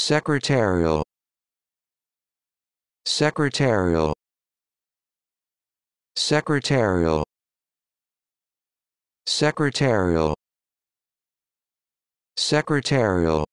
secretarial secretarial secretarial secretarial secretarial